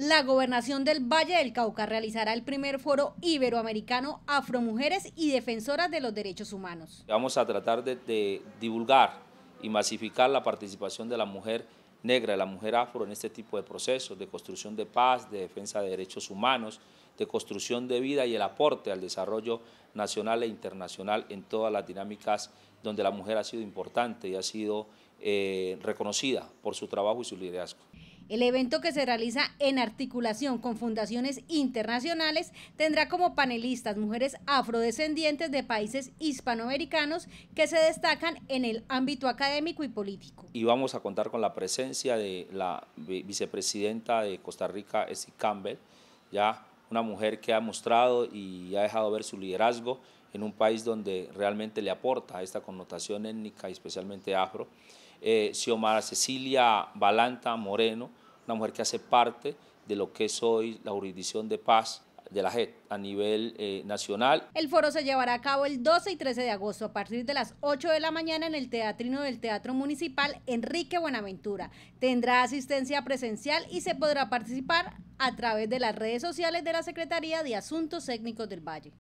La gobernación del Valle del Cauca realizará el primer foro iberoamericano Afromujeres y Defensoras de los Derechos Humanos. Vamos a tratar de, divulgar y masificar la participación de la mujer negra, de la mujer afro en este tipo de procesos de construcción de paz, de defensa de derechos humanos, de construcción de vida y el aporte al desarrollo nacional e internacional en todas las dinámicas donde la mujer ha sido importante y ha sido eh, reconocida por su trabajo y su liderazgo. El evento que se realiza en articulación con fundaciones internacionales tendrá como panelistas mujeres afrodescendientes de países hispanoamericanos que se destacan en el ámbito académico y político. Y vamos a contar con la presencia de la vicepresidenta de Costa Rica, Essie Campbell, ya una mujer que ha mostrado y ha dejado ver su liderazgo en un país donde realmente le aporta esta connotación étnica y especialmente afro eh, Xiomara Cecilia Balanta Moreno, una mujer que hace parte de lo que es hoy la jurisdicción de paz de la JET a nivel eh, nacional. El foro se llevará a cabo el 12 y 13 de agosto a partir de las 8 de la mañana en el Teatrino del Teatro Municipal Enrique Buenaventura. Tendrá asistencia presencial y se podrá participar a través de las redes sociales de la Secretaría de Asuntos Técnicos del Valle.